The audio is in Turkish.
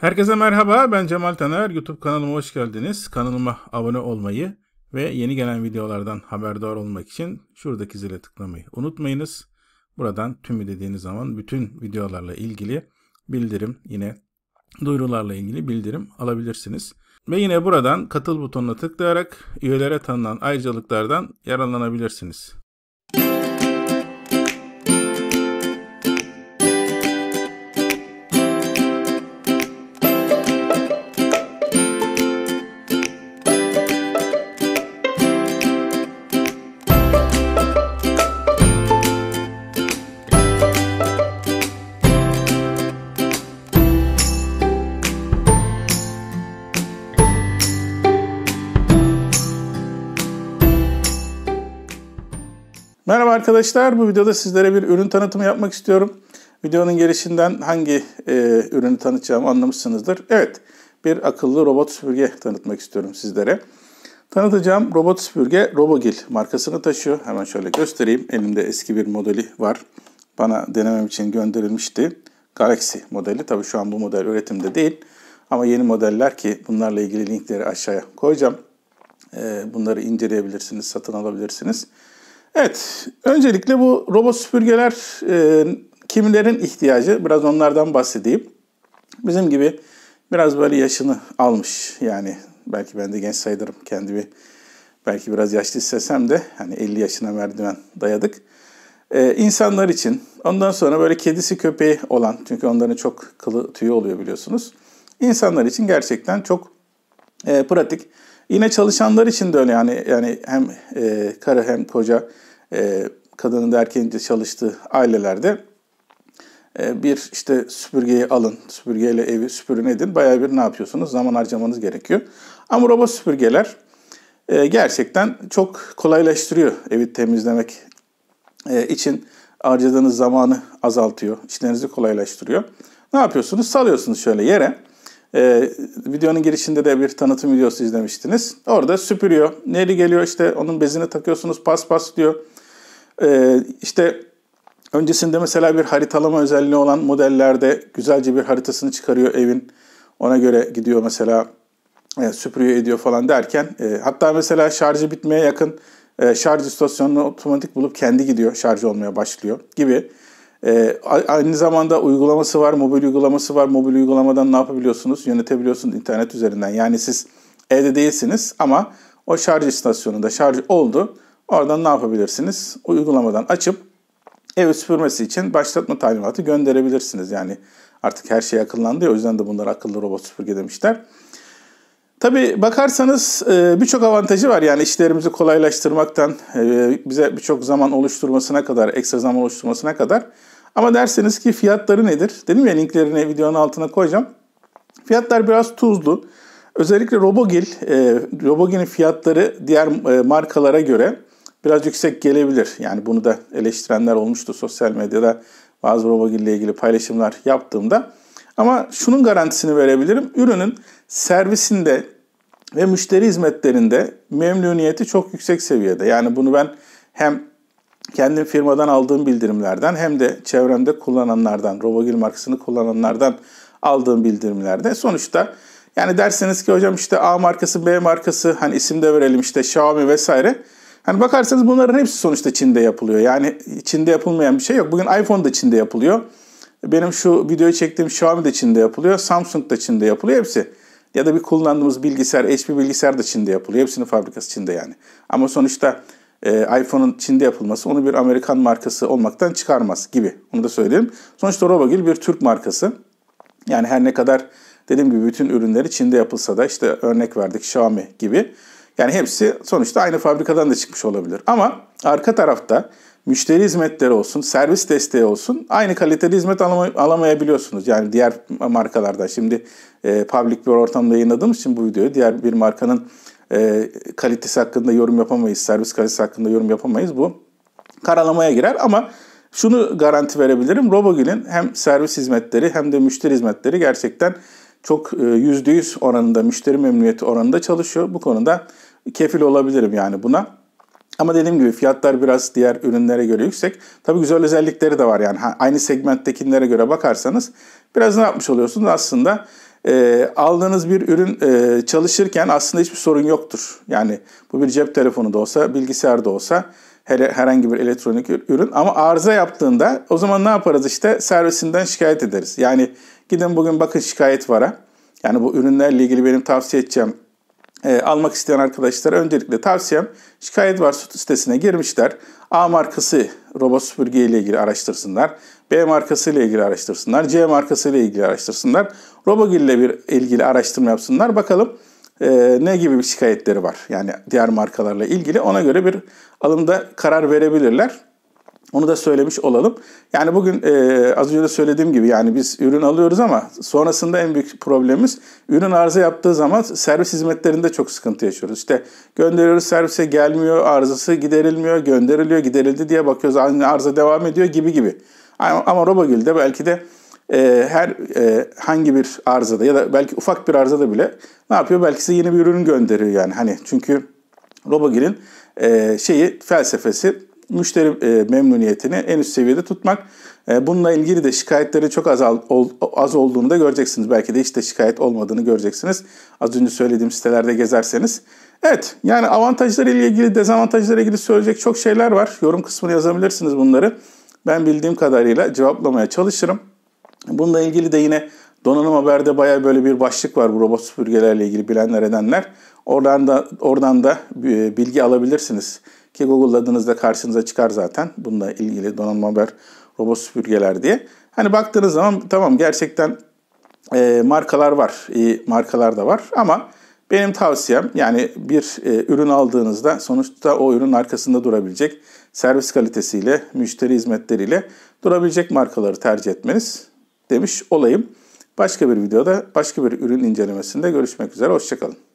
Herkese merhaba, ben Cemal Taner. YouTube kanalıma hoş geldiniz. Kanalıma abone olmayı ve yeni gelen videolardan haberdar olmak için şuradaki zile tıklamayı unutmayınız. Buradan tümü dediğiniz zaman bütün videolarla ilgili bildirim, yine duyurularla ilgili bildirim alabilirsiniz. Ve yine buradan katıl butonuna tıklayarak üyelere tanınan ayrıcalıklardan yararlanabilirsiniz. Merhaba arkadaşlar, bu videoda sizlere bir ürün tanıtımı yapmak istiyorum. Videonun gelişinden hangi e, ürünü tanıtacağımı anlamışsınızdır. Evet, bir akıllı robot süpürge tanıtmak istiyorum sizlere. Tanıtacağım robot süpürge Robogil markasını taşıyor. Hemen şöyle göstereyim. Elimde eski bir modeli var. Bana denemem için gönderilmişti. Galaxy modeli. Tabii şu an bu model üretimde değil. Ama yeni modeller ki bunlarla ilgili linkleri aşağıya koyacağım. E, bunları inceleyebilirsiniz, satın alabilirsiniz. Evet, öncelikle bu robot süpürgeler e, kimlerin ihtiyacı? Biraz onlardan bahsedeyim. Bizim gibi biraz böyle yaşını almış yani belki ben de genç sayılırım kendimi belki biraz yaşlı hissesem de hani 50 yaşına merdiven dayadık. Ee, insanlar için ondan sonra böyle kedisi köpeği olan çünkü onların çok kılı tüyü oluyor biliyorsunuz. İnsanlar için gerçekten çok e, pratik. Yine çalışanlar için de öyle yani yani hem e, karı hem koca e, kadının da erkeğin de çalıştığı ailelerde e, bir işte süpürgeyi alın, süpürgeyle evi süpürün edin. Bayağı bir ne yapıyorsunuz? Zaman harcamanız gerekiyor. Ama robot süpürgeler e, gerçekten çok kolaylaştırıyor evi temizlemek e, için harcadığınız zamanı azaltıyor, işlerinizi kolaylaştırıyor. Ne yapıyorsunuz? Salıyorsunuz şöyle yere. Ee, videonun girişinde de bir tanıtım videosu izlemiştiniz. Orada süpürüyor. Neli geliyor işte onun bezini takıyorsunuz pas pas diyor. Ee, işte öncesinde mesela bir haritalama özelliği olan modellerde güzelce bir haritasını çıkarıyor evin. Ona göre gidiyor mesela e, süpürüyor ediyor falan derken. E, hatta mesela şarjı bitmeye yakın e, şarj istasyonunu otomatik bulup kendi gidiyor şarj olmaya başlıyor gibi. E, aynı zamanda uygulaması var, mobil uygulaması var. Mobil uygulamadan ne yapabiliyorsunuz? Yönetebiliyorsunuz internet üzerinden. Yani siz evde değilsiniz ama o şarj istasyonunda şarj oldu. Oradan ne yapabilirsiniz? Uygulamadan açıp ev süpürmesi için başlatma talimatı gönderebilirsiniz. Yani artık her şey akıllandı ya o yüzden de bunlar akıllı robot süpürge demişler. Tabii bakarsanız e, birçok avantajı var. Yani işlerimizi kolaylaştırmaktan, e, bize birçok zaman oluşturmasına kadar, ekstra zaman oluşturmasına kadar. Ama derseniz ki fiyatları nedir? Dedim ya linklerini videonun altına koyacağım. Fiyatlar biraz tuzlu. Özellikle Robogil, e, Robogil'in fiyatları diğer markalara göre biraz yüksek gelebilir. Yani bunu da eleştirenler olmuştu sosyal medyada bazı Robogil ile ilgili paylaşımlar yaptığımda. Ama şunun garantisini verebilirim. Ürünün servisinde ve müşteri hizmetlerinde memnuniyeti çok yüksek seviyede. Yani bunu ben hem kendim firmadan aldığım bildirimlerden hem de çevremde kullananlardan, Robogil markasını kullananlardan aldığım bildirimlerde sonuçta yani derseniz ki hocam işte A markası, B markası hani isim de verelim işte Xiaomi vesaire. Hani bakarsanız bunların hepsi sonuçta Çin'de yapılıyor. Yani Çin'de yapılmayan bir şey yok. Bugün iPhone da Çin'de yapılıyor. Benim şu videoyu çektiğim Xiaomi de Çin'de yapılıyor. Samsung da Çin'de yapılıyor hepsi. Ya da bir kullandığımız bilgisayar, HP bilgisayar da Çin'de yapılıyor. Hepsinin fabrikası Çin'de yani. Ama sonuçta e, iPhone'un Çin'de yapılması onu bir Amerikan markası olmaktan çıkarmaz gibi. Onu da söyleyeyim. Sonuçta Robagil bir Türk markası. Yani her ne kadar dediğim gibi bütün ürünleri Çin'de yapılsa da işte örnek verdik Xiaomi gibi. Yani hepsi sonuçta aynı fabrikadan da çıkmış olabilir. Ama arka tarafta müşteri hizmetleri olsun, servis desteği olsun aynı kalitede hizmet alamayabiliyorsunuz. Yani diğer markalarda şimdi e, public bir ortamda yayınladığım için bu videoyu diğer bir markanın e, kalitesi hakkında yorum yapamayız, servis kalitesi hakkında yorum yapamayız. Bu karalamaya girer ama şunu garanti verebilirim. Robogil'in hem servis hizmetleri hem de müşteri hizmetleri gerçekten çok %100 e, oranında, müşteri memnuniyeti oranında çalışıyor. Bu konuda kefil olabilirim yani buna. Ama dediğim gibi fiyatlar biraz diğer ürünlere göre yüksek. Tabii güzel özellikleri de var yani. aynı segmenttekilere göre bakarsanız biraz ne yapmış oluyorsunuz? Aslında e, aldığınız bir ürün e, çalışırken aslında hiçbir sorun yoktur. Yani bu bir cep telefonu da olsa, bilgisayar da olsa hele herhangi bir elektronik ürün ama arıza yaptığında o zaman ne yaparız işte servisinden şikayet ederiz. Yani gidin bugün bakın şikayet vara. Yani bu ürünlerle ilgili benim tavsiye edeceğim e, almak isteyen arkadaşlar öncelikle tavsiyem şikayet var sitesine girmişler. A markası robot süpürge ile ilgili araştırsınlar. B markası ile ilgili araştırsınlar. C markası ile ilgili araştırsınlar. Robogil ile bir ilgili araştırma yapsınlar. Bakalım e, ne gibi bir şikayetleri var. Yani diğer markalarla ilgili ona göre bir alımda karar verebilirler. Onu da söylemiş olalım. Yani bugün e, az önce de söylediğim gibi yani biz ürün alıyoruz ama sonrasında en büyük problemimiz ürün arıza yaptığı zaman servis hizmetlerinde çok sıkıntı yaşıyoruz. İşte gönderiyoruz servise gelmiyor, arızası giderilmiyor, gönderiliyor, giderildi diye bakıyoruz aynı arıza devam ediyor gibi gibi. Ama, ama Robagül'de belki de e, her e, hangi bir arızada ya da belki ufak bir arızada bile ne yapıyor? Belki size yeni bir ürün gönderiyor yani hani çünkü Robagül'ün e, şeyi felsefesi müşteri e, memnuniyetini en üst seviyede tutmak. E, bununla ilgili de şikayetleri çok az, az olduğunu da göreceksiniz. Belki de hiç de şikayet olmadığını göreceksiniz. Az önce söylediğim sitelerde gezerseniz. Evet yani avantajları ile ilgili dezavantajları ile ilgili söyleyecek çok şeyler var. Yorum kısmına yazabilirsiniz bunları. Ben bildiğim kadarıyla cevaplamaya çalışırım. Bununla ilgili de yine Donanım Haber'de baya böyle bir başlık var bu robot süpürgelerle ilgili bilenler edenler. Oradan da, oradan da e, bilgi alabilirsiniz. Ki Google'ladığınızda karşınıza çıkar zaten. Bununla ilgili donanma haber robot süpürgeler diye. Hani baktığınız zaman tamam gerçekten e, markalar var, iyi markalar da var ama benim tavsiyem yani bir e, ürün aldığınızda sonuçta o ürün arkasında durabilecek servis kalitesiyle, müşteri hizmetleriyle durabilecek markaları tercih etmeniz demiş olayım. Başka bir videoda, başka bir ürün incelemesinde görüşmek üzere. Hoşçakalın.